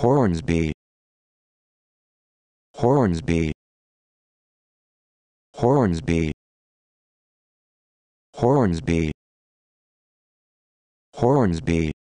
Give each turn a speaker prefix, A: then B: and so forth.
A: Hornsby Hornsby Hornsby Hornsby Hornsby